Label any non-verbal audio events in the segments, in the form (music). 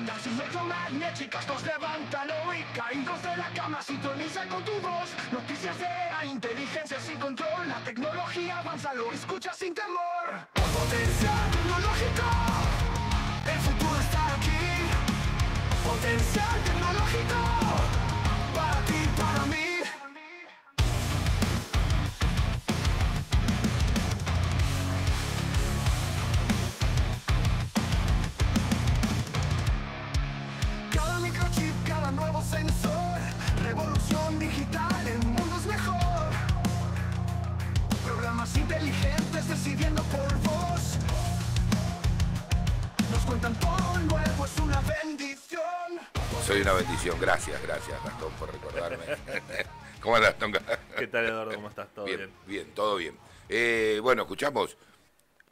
ondas electromagnéticas nos pues levántalo y caídos de la cama, sintoniza con tu voz Noticias de la inteligencia sin control La tecnología avanza, lo escucha sin temor Potencial tecnológico. El futuro está aquí Potencial tecnológico. el mundo mejor. Programas inteligentes Nos cuentan todo es una bendición. Soy una bendición, gracias, gracias Gastón por recordarme. (laughs) ¿Cómo andas, Gastón? ¿Qué tal, Eduardo? ¿Cómo estás? ¿Todo bien? Bien, todo bien. Eh, bueno, escuchamos.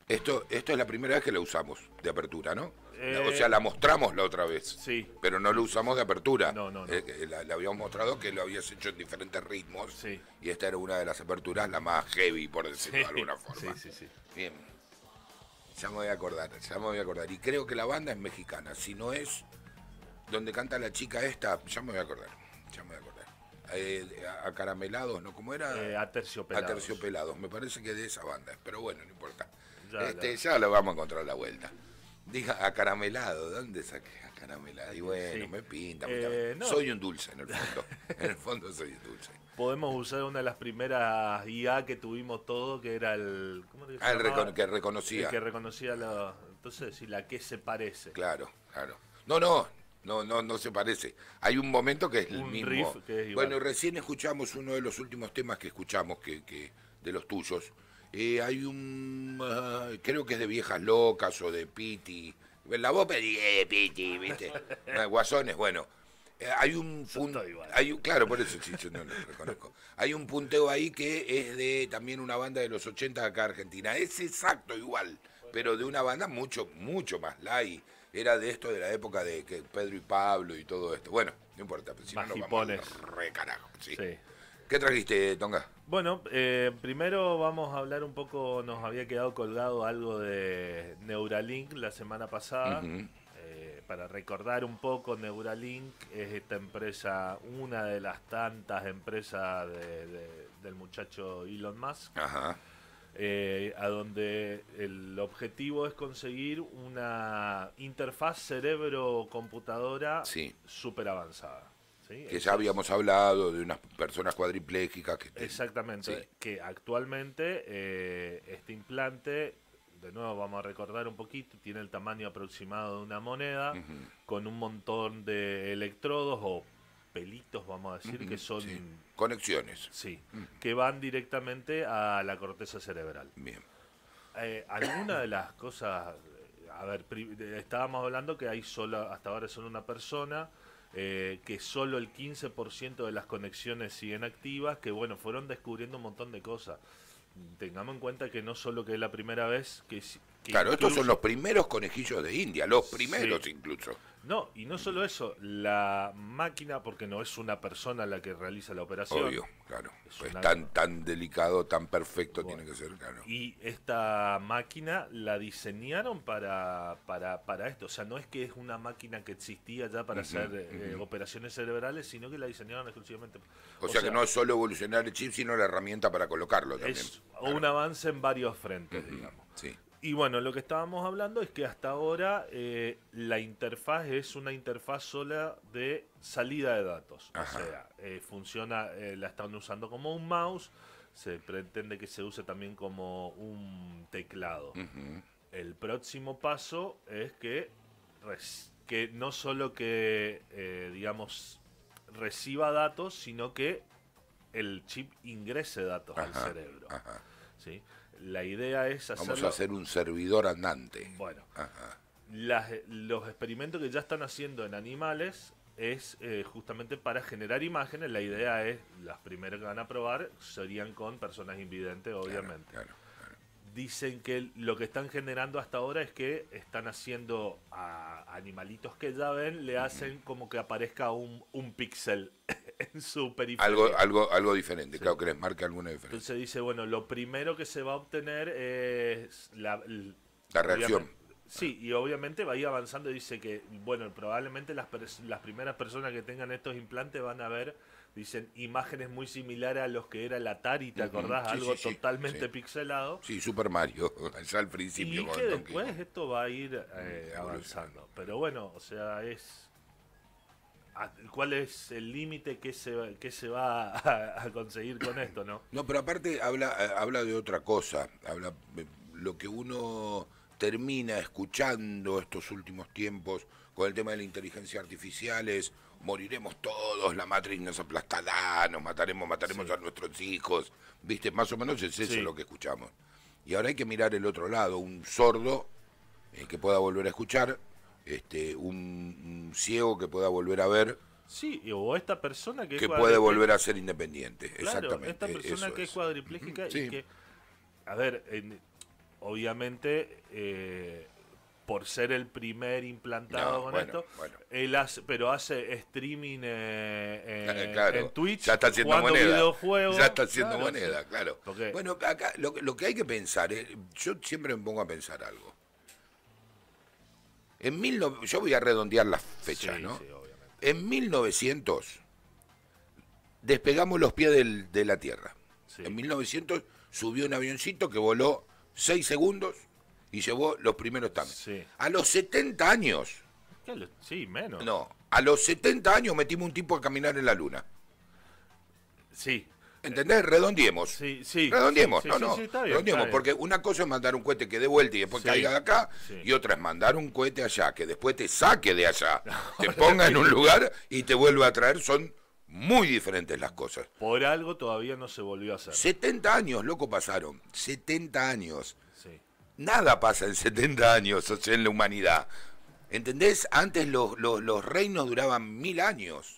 Esto, esto es la primera vez que lo usamos de apertura, ¿no? Eh, o sea, la mostramos la otra vez. Pero no lo usamos de apertura. No, eh, eh, la, habíamos mostrado que lo habías hecho en diferentes ritmos. Y esta era una de las aperturas, la más heavy, por decirlo de alguna forma. Sí, sí, sí. Bien. Ya me voy a acordar, ya me voy a acordar. Y creo que la banda es mexicana. Si no es donde canta la chica esta, ya me voy a acordar. Ya me voy a acordar. ¿no? ¿Cómo era? Eh, a Me parece que de esa banda. Pero bueno, no importa. Ya, este, ya lo vamos a encontrar la vuelta. Dije, acaramelado, ¿dónde saqué acaramelado? Y bueno, me pinta, eh, soy un dulce en el fondo, (laughs) en el fondo soy un dulce. Podemos usar una de las primeras IA que tuvimos todos, que era el... ¿cómo ah, que reconocía. que reconocía Entonces, si la que se parece. Claro, claro. No, no, no, no, no se parece. Hay un momento que es el mismo. bueno, recién escuchamos uno de los últimos temas que escuchamos, que, que de los tuyos, eh, hay un. Ah, creo que es de Viejas Locas o de Piti. La voz de eh, Piti, ¿viste? (laughs) Ah, Guasones, bueno. Eh, hay un Hay claro, por eso chicho no lo reconozco. Hay un punteo ahí que es de también una banda de los 80 acá Argentina. Es exacto igual, pero de una banda mucho, mucho más light. Era de esto de la época de que Pedro y Pablo y todo esto. Bueno, no importa, pero si no qué trajiste, Tonga? Bueno, eh, primero vamos a hablar un poco, nos había quedado colgado algo de Neuralink la semana pasada. Eh, para recordar un poco, Neuralink es esta empresa, una de las tantas empresas del muchacho Elon Musk, eh, a donde el objetivo es conseguir una interfaz cerebro-computadora súper avanzada que ya habíamos hablado de unas personas cuadripléjicas... Que Exactamente, que actualmente eh, este implante, de nuevo vamos a recordar un poquito, tiene el tamaño aproximado de una moneda, con un montón de electrodos o pelitos, vamos a decir, que son... Conexiones. Sí, que van directamente a la corteza cerebral. Bien. Eh, alguna de las cosas, a ver, estábamos hablando que hay solo, hasta ahora solo una persona, eh, que solo el 15% de las conexiones siguen activas, que bueno, fueron descubriendo un montón de cosas. Tengamos en cuenta que no solo que es la primera vez que... claro, estos son los primeros conejillos de India, los primeros incluso. No, y no solo eso, la máquina, porque no es una persona la que realiza la operación. Obvio, claro. Es pues tan, tan delicado, tan perfecto tiene que ser, claro. Y esta máquina la diseñaron para, para, para esto. O sea, no es que es una máquina que existía ya para hacer eh, operaciones cerebrales, sino que la diseñaron exclusivamente. O, o sea, que no es solo evolucionar el chip, sino la herramienta para colocarlo también. Es un avance en varios frentes, digamos. Sí. Y bueno, lo que estábamos hablando es que hasta ahora eh, la interfaz es una interfaz sola de salida de datos. O sea, eh, funciona, eh, la están usando como un mouse, se pretende que se use también como un teclado. El próximo paso es que, que no solo que, digamos, reciba datos, sino que el chip ingrese datos al cerebro. ¿sí? la idea es hacer... Vamos a hacer un servidor andante. Bueno. los experimentos que ya están haciendo en animales es eh, justamente para generar imágenes. La idea es, las primeras que van a probar serían con personas invidentes, obviamente. Dicen que lo que están generando hasta ahora es que están haciendo a animalitos que ya ven, le hacen como que aparezca un, un píxel (laughs) en Algo, algo, algo diferente, claro, que les marca alguna diferencia. Entonces dice, bueno, lo primero que se va a obtener es la, la reacción. Sí, y obviamente va a ir avanzando dice que, bueno, probablemente las, primeras personas que tengan estos implantes van a ver, dicen, imágenes muy similares a los que era la Atari, ¿te acordás? Algo totalmente pixelado. Sí, Super Mario, (laughs) al principio. Y que después esto va a ir eh, avanzando. Pero bueno, o sea, es cuál es el límite que se, que se va a, conseguir con esto, ¿no? No, pero aparte habla, eh, habla de otra cosa, habla eh, lo que uno termina escuchando estos últimos tiempos con el tema de la inteligencia artificial es moriremos todos, la matriz nos aplastará, nos mataremos, mataremos a nuestros hijos, viste, más o menos es eso lo que escuchamos. Y ahora hay que mirar el otro lado, un sordo eh, que pueda volver a escuchar, este, un, ciego que pueda volver a ver Sí, o esta persona que... Que puede volver a ser independiente, claro, exactamente. Esta persona que es, cuadripléjica y que... A ver, obviamente, eh, por ser el primer implantado con esto, Él hace, pero hace streaming eh, eh, eh en Twitch, ya está haciendo moneda. Ya está haciendo moneda, claro. bueno, acá lo, lo que hay que pensar, eh, yo siempre me pongo a pensar algo mil yo voy a redondear la fecha, ¿no? en 1900 despegamos los pies de la Tierra. En 1900 subió un avioncito que voló 6 segundos y llevó los primeros tanques. A los 70 años. Sí, menos. No, a los 70 años metimos un tipo a caminar en la luna. Sí, ¿Entendés? Redondiemos. Sí, Redondiemos, no, no. redondiemos, porque una cosa es mandar un cohete que dé vuelta y después caiga de acá, y otra es mandar un cohete allá, que después te saque de allá, (laughs) te ponga en un lugar y te vuelve a traer. Son muy diferentes las cosas. Por algo todavía no se volvió a hacer. 70 años, loco, pasaron. 70 años. Nada pasa en 70 años, en la humanidad. ¿Entendés? Antes los reinos duraban mil años.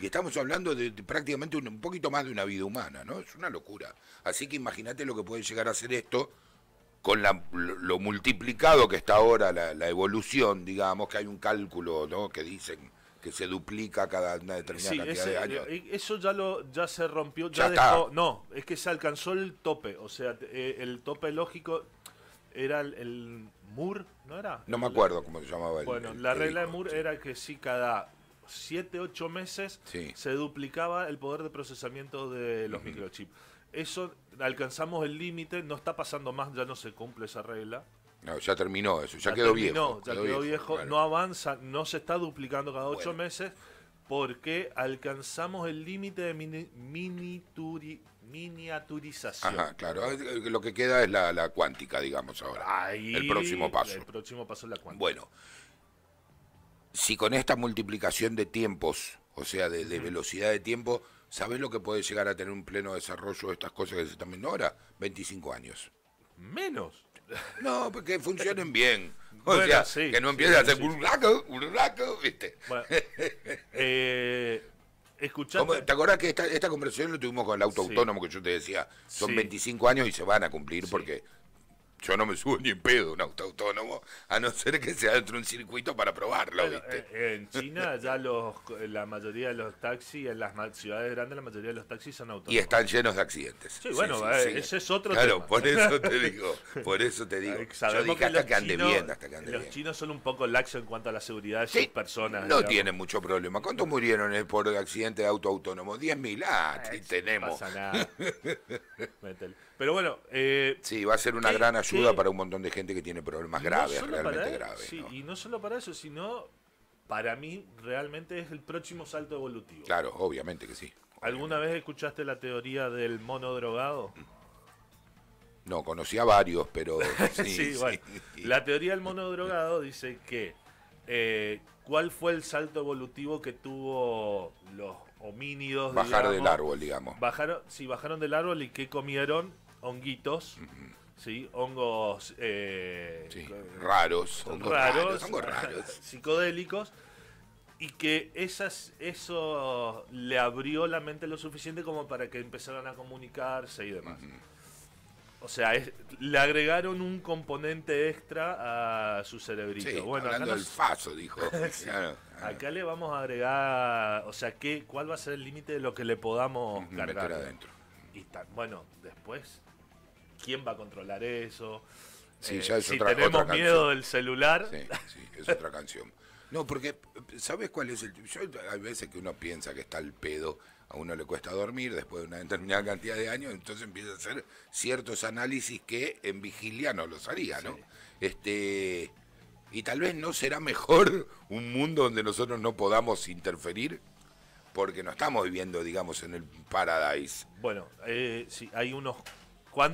Y estamos hablando de, prácticamente un, poquito más de una vida humana, ¿no? Es una locura. Así que imagínate lo que puede llegar a ser esto con lo, multiplicado que está ahora la, evolución, digamos, que hay un cálculo, ¿no? Que dicen que se duplica cada una determinada cantidad de años. Eh, eh, eso ya lo ya se rompió, ya, dejó, no, es que se alcanzó el tope, o sea, eh, el tope lógico era el, Moore, ¿no era? No me acuerdo cómo se llamaba el, Bueno, la regla de Moore era que sí cada 7, 8 meses se duplicaba el poder de procesamiento de los microchips. Eso alcanzamos el límite, no está pasando más, ya no se cumple esa regla. No, ya terminó eso, ya, quedó viejo. Ya quedó, viejo, no avanza, no se está duplicando cada 8 meses porque alcanzamos el límite de miniaturización. Ajá, claro. Lo que queda es la, cuántica, digamos ahora. el próximo paso. El próximo paso es la cuántica. Bueno si con esta multiplicación de tiempos, o sea, de, velocidad de tiempo, ¿sabes lo que puede llegar a tener un pleno desarrollo de estas cosas que se están viendo ahora? 25 años. Menos. No, porque pues funcionen bien. (laughs) O sea, que no empiecen a hacer sí, ¿viste? Bueno, (laughs) eh, ¿Te acordás que esta, conversación lo tuvimos con el auto autónomo que yo te decía? Son 25 años y se van a cumplir porque yo no me subo ni en pedo un auto autónomo, a no ser que sea dentro de un circuito para probarlo, eh, En China ya los, la mayoría de los taxis, en las ciudades grandes la mayoría de los taxis son autónomos. Y están llenos de accidentes. Sí, bueno, ese es otro claro, por eso te (laughs) digo, por eso te digo. yo hasta que ande bien, hasta que los chinos son un poco laxos en cuanto a la seguridad de sus personas. No tienen mucho problema. ¿Cuántos murieron eh, por el accidente de auto autónomo? 10.000, ah, tenemos. No pasa nada. (laughs) Pero bueno. Eh, sí, va a ser una gran ayuda ayuda para un montón de gente que tiene problemas graves, realmente graves. Sí, y no solo para eso, sino para mí realmente es el próximo salto evolutivo. Claro, obviamente que sí. ¿Alguna vez escuchaste la teoría del mono drogado? No, a varios, pero... (laughs) Sí, La teoría del mono drogado dice que eh, cuál fue el salto evolutivo que tuvo los homínidos. Bajar del árbol, digamos. Bajaron, sí, bajaron del árbol y que comieron honguitos ¿sí? hongos eh, raros, hongos (laughs) raros, psicodélicos, y que esas, eso le abrió la mente lo suficiente como para que empezaran a comunicarse y demás. O sea, le agregaron un componente extra a su cerebrito. bueno, hablando faso, dijo. (laughs) Acá le vamos a agregar, o sea, ¿qué, ¿cuál va a ser el límite de lo que le podamos cargar? adentro. Y bueno, después ¿Quién va a controlar eso? Sí, eh, ya si tenemos miedo del celular. Sí, es otra canción. No, porque, ¿sabes cuál es el.? hay veces que uno piensa que está el pedo, a uno le cuesta dormir después de una determinada cantidad de años, entonces empieza a hacer ciertos análisis que en vigilia no los haría, ¿no? Este. Y tal vez no será mejor (laughs) un mundo donde nosotros no podamos interferir, porque no estamos viviendo, digamos, en el paradise. Bueno, eh, sí, hay unos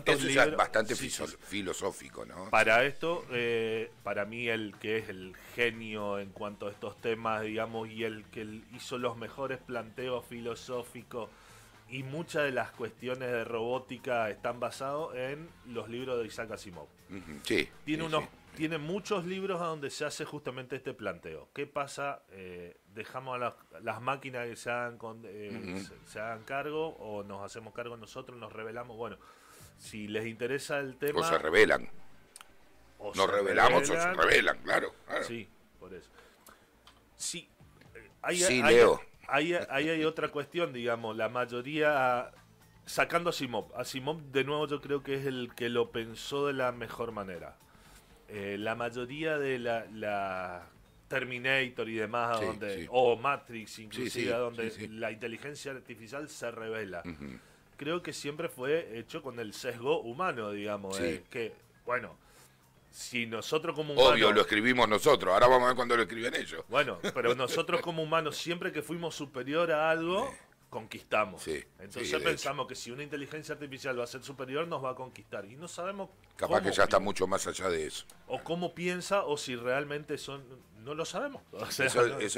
es bastante filosófico, ¿no? Para esto, eh, para mí el que es el genio en cuanto a estos temas, digamos, y el que hizo los mejores planteos filosóficos y muchas de las cuestiones de robótica están basados en los libros de Isaac Asimov. Sí. Tiene unos Tiene muchos libros a donde se hace justamente este planteo. ¿Qué pasa? Eh, ¿Dejamos a las, máquinas que se hagan, con, eh, se hagan cargo o nos hacemos cargo nosotros, nos revelamos? Bueno, si les interesa el tema... O se revelan. Nos revelamos o se revelan, claro, Sí, por eso. Sí, eh, hay, hay, Leo. Hay, hay, otra cuestión, digamos, la mayoría, sacando a Simón. a Simón, de nuevo yo creo que es el que lo pensó de la mejor manera. Eh, la mayoría de la, Terminator y demás, donde, o Matrix inclusive, donde la inteligencia artificial se revela creo que siempre fue hecho con el sesgo humano, digamos. que, bueno, si nosotros como humanos... Obvio, lo escribimos nosotros, ahora vamos a ver cuando lo escriben ellos. Bueno, pero (laughs) nosotros como humanos, siempre que fuimos superior a algo, conquistamos. Entonces pensamos que si una inteligencia artificial va a ser superior, nos va a conquistar. Y no sabemos... Capaz que ya está mucho más allá de eso. O cómo piensa, o si realmente son... No lo sabemos. (laughs) eso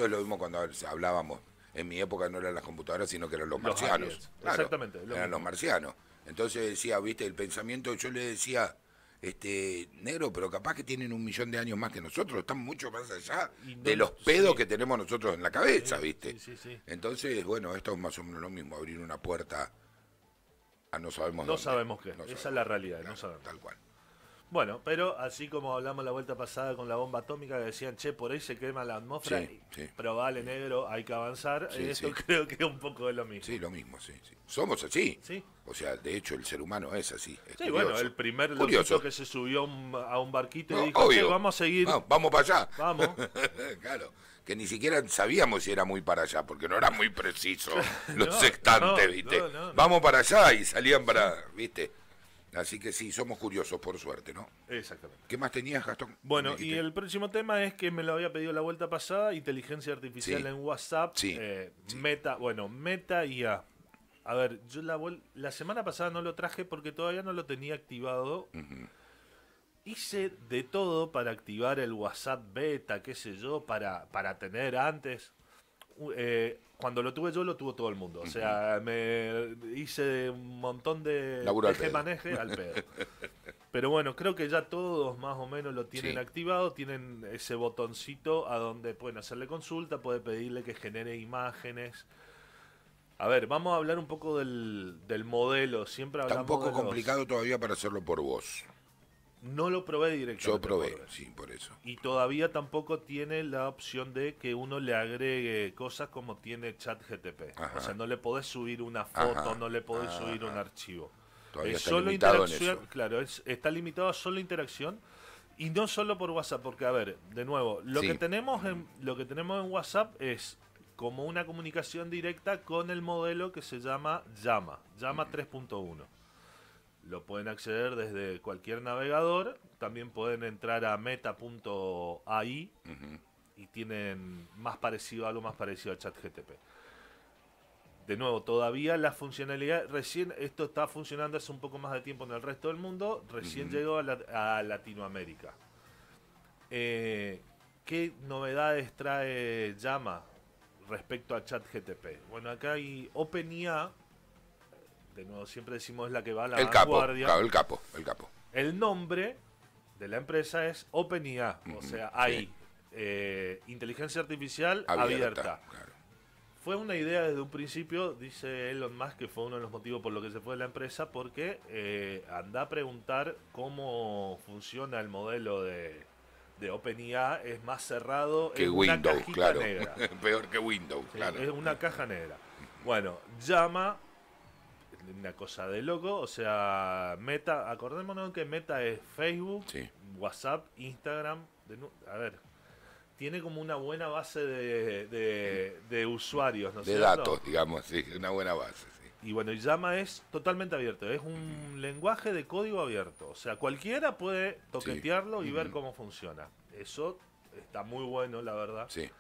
es lo mismo cuando hablábamos en mi época no eran las computadoras, sino que eran los, marcianos. Exactamente. eran los marcianos. Entonces decía, viste, el pensamiento, yo le decía, este, negro, pero capaz que tienen un millón de años más que nosotros, están mucho más allá de los pedos que tenemos nosotros en la cabeza, viste. Entonces, bueno, esto es más o menos lo mismo, abrir una puerta a no sabemos No sabemos qué, esa es la realidad, no sabemos. Tal cual. Bueno, pero así como hablamos la vuelta pasada con la bomba atómica, que decían, che, por ahí se quema la atmósfera, sí, pero vale, negro, hay que avanzar. eso creo que es un poco de lo mismo. Sí, lo mismo, sí. Somos así. Sí. O sea, de hecho, el ser humano es así. sí, bueno, el primer loquito que se subió a un barquito y dijo, obvio. vamos a seguir. vamos para allá. Vamos. (laughs) claro, que ni siquiera sabíamos si era muy para allá, porque no era muy preciso (laughs) los sextantes, ¿viste? vamos para allá y salían para, ¿viste? Así que sí, somos curiosos, por suerte, ¿no? Exactamente. ¿Qué más tenías, Gastón? Bueno, y el próximo tema es que me lo había pedido la vuelta pasada, inteligencia artificial en WhatsApp, eh, Meta, bueno, Meta y A. A ver, yo la, la semana pasada no lo traje porque todavía no lo tenía activado. Hice de todo para activar el WhatsApp beta, qué sé yo, para, para tener antes. Eh, cuando lo tuve yo, lo tuvo todo el mundo. O sea, me hice un montón de eje maneje al pedo. Pero bueno, creo que ya todos más o menos lo tienen activado, tienen ese botoncito a donde pueden hacerle consulta, puede pedirle que genere imágenes. A ver, vamos a hablar un poco del, del modelo. Siempre hablamos. un poco complicado todavía para hacerlo por vos no lo probé directamente. Yo probé, sí, por eso. Y todavía tampoco tiene la opción de que uno le agregue cosas como tiene ChatGTP. O sea, no le podés subir una foto, no le podés subir un archivo. limitado claro, está limitado a solo interacción y no solo por WhatsApp, porque a ver, de nuevo, lo que tenemos en lo que tenemos en WhatsApp es como una comunicación directa con el modelo que se llama Llama, Llama 3.1 lo pueden acceder desde cualquier navegador. También pueden entrar a meta.ai y tienen más parecido, algo más parecido a ChatGTP. De nuevo, todavía la funcionalidad, recién esto está funcionando hace un poco más de tiempo en el resto del mundo, recién llegó a, Latinoamérica. Eh, ¿Qué novedades trae Llama respecto a ChatGTP? Bueno, acá hay OpenIA, de nuevo siempre decimos es la que va a la el capo, el capo, el capo. El nombre de la empresa es OpenIA, o sea, hay eh, inteligencia artificial abierta. Claro. Fue una idea desde un principio, dice Elon Musk, que fue uno de los motivos por los que se fue de la empresa, porque eh, anda a preguntar cómo funciona el modelo de, de OpenIA es más cerrado que Windows, claro. (laughs) Peor que Windows, claro. Es una caja negra. Bueno, llama una cosa de loco. O sea, Meta, acordémonos que Meta es Facebook, WhatsApp, Instagram. a ver, tiene como una buena base de, de, usuarios, ¿no De datos, digamos, sí, una buena base, sí. Y bueno, y Llama es totalmente abierto, es un lenguaje de código abierto. O sea, cualquiera puede toquetearlo y ver cómo funciona. Eso está muy bueno, la verdad. Sí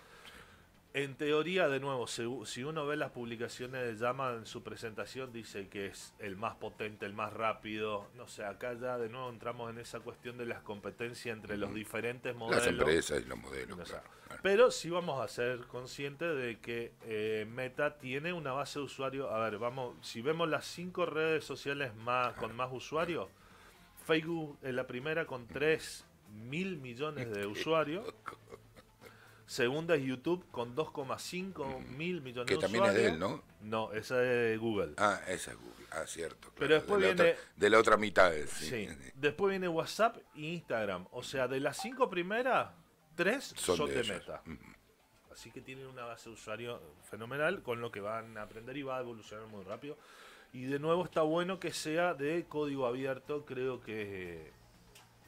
en teoría, de nuevo, si uno ve las publicaciones de Llama en su presentación, dice que es el más potente, el más rápido. No sé, acá ya de nuevo entramos en esa cuestión de las competencias entre los diferentes modelos. Las empresas y los modelos. Pero sí vamos a ser conscientes de que eh, Meta tiene una base de usuarios. A ver, vamos, si vemos las cinco redes sociales más con ah. más usuarios, Facebook es la primera con 3 mil millones de usuarios. Segunda es YouTube con 2,5 mil millones de Que también es de él, ¿no? No, esa es Google. Ah, esa es Google. Ah, cierto. Pero después viene. de la otra mitad. Sí. sí. Después viene WhatsApp e Instagram. O sea, de las cinco primeras, tres son, de, meta. Así que tienen una base de usuario fenomenal con lo que van a aprender y va a evolucionar muy rápido. Y de nuevo está bueno que sea de código abierto, creo que eh,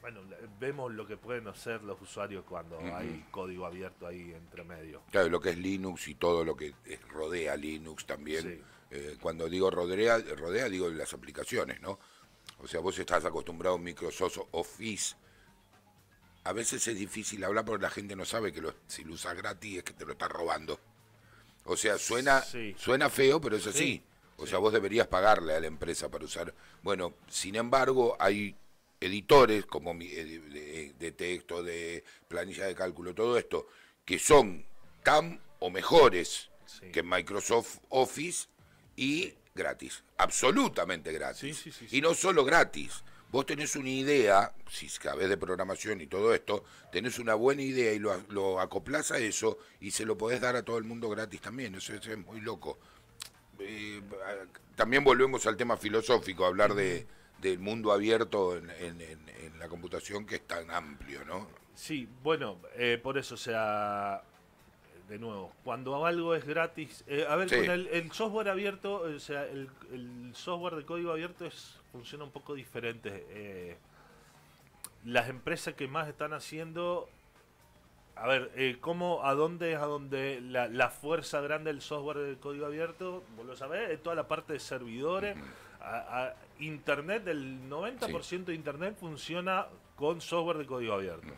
bueno, vemos lo que pueden hacer los usuarios cuando hay código abierto ahí entre medio. Claro, lo que es Linux y todo lo que rodea Linux también. Eh, cuando digo rodea, rodea, digo las aplicaciones, ¿no? O sea, vos estás acostumbrado a Microsoft Office. A veces es difícil hablar porque la gente no sabe que lo, si lo usas gratis es que te lo estás robando. O sea, suena, suena feo, pero es así. O sea, vos deberías pagarle a la empresa para usar. Bueno, sin embargo, hay editores, como eh, de, texto, de planilla de cálculo, todo esto, que son tan o mejores que Microsoft Office y gratis, absolutamente gratis. y no solo gratis, vos tenés una idea, si sabés de programación y todo esto, tenés una buena idea y lo, lo a eso y se lo podés dar a todo el mundo gratis también, eso, es muy loco. Eh, también volvemos al tema filosófico, hablar de del mundo abierto en, en, la computación que es tan amplio, ¿no? Sí, bueno, eh, por eso, o sea, de nuevo, cuando algo es gratis, eh, a ver, con el, software abierto, o sea, el, software de código abierto es funciona un poco diferente. Eh, las empresas que más están haciendo, a ver, ¿cómo, a dónde es a dónde la, la, fuerza grande del software de código abierto? Vos lo sabés, es toda la parte de servidores. Internet, el 90% de Internet funciona con software de código abierto.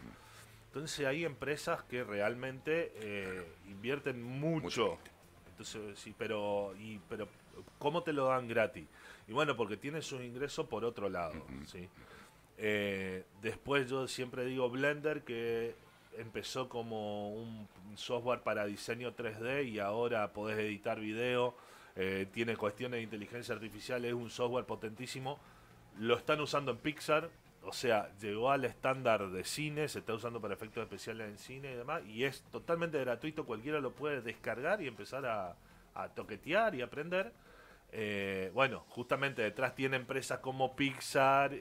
Entonces hay empresas que realmente eh, invierten mucho. Entonces, sí, pero, pero ¿cómo te lo dan gratis? Y bueno, porque tienes un ingreso por otro lado. ¿sí? Eh, después yo siempre digo Blender que empezó como un software para diseño 3D y ahora podés editar video eh, tiene cuestiones de inteligencia artificial, es un software potentísimo. Lo están usando en Pixar, o sea, llegó al estándar de cine, se está usando para efectos especiales en cine y demás, y es totalmente gratuito, cualquiera lo puede descargar y empezar a toquetear y aprender. Eh, bueno, justamente detrás tiene empresas como Pixar,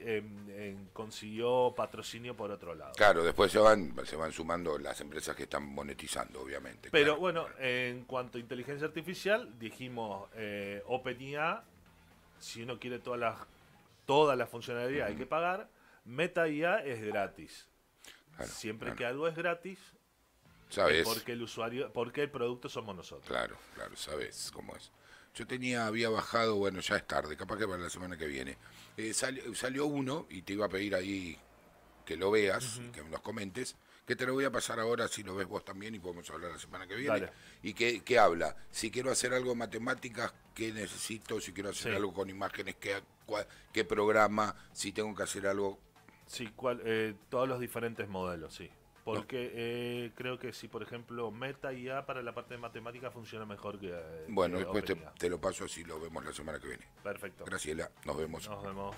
consiguió patrocinio por otro lado. Claro, después se van, se van sumando las empresas que están monetizando, obviamente. Pero bueno, en cuanto a inteligencia artificial, dijimos eh, OpenIA, si uno quiere todas las todas las funcionalidades hay que pagar, Meta es gratis. Siempre que algo es gratis, sabes porque el usuario, porque el producto somos nosotros. Claro, claro, sabes cómo es. Yo tenía, había bajado, bueno, ya es tarde, capaz que para la semana que viene. Eh, salió uno y te iba a pedir ahí que lo veas, que nos comentes, que te lo voy a pasar ahora si lo ves vos también y podemos hablar la semana que viene. Y que, habla, si quiero hacer algo en matemáticas, qué necesito, si quiero hacer algo con imágenes, qué, qué programa, si tengo que hacer algo. Sí, eh, todos los diferentes modelos, sí. Porque eh, creo que si, por ejemplo, Meta y A para la parte de matemática funciona mejor que. Eh, bueno, después te, lo paso así lo vemos la semana que viene. Perfecto. Graciela, nos vemos. Nos vemos.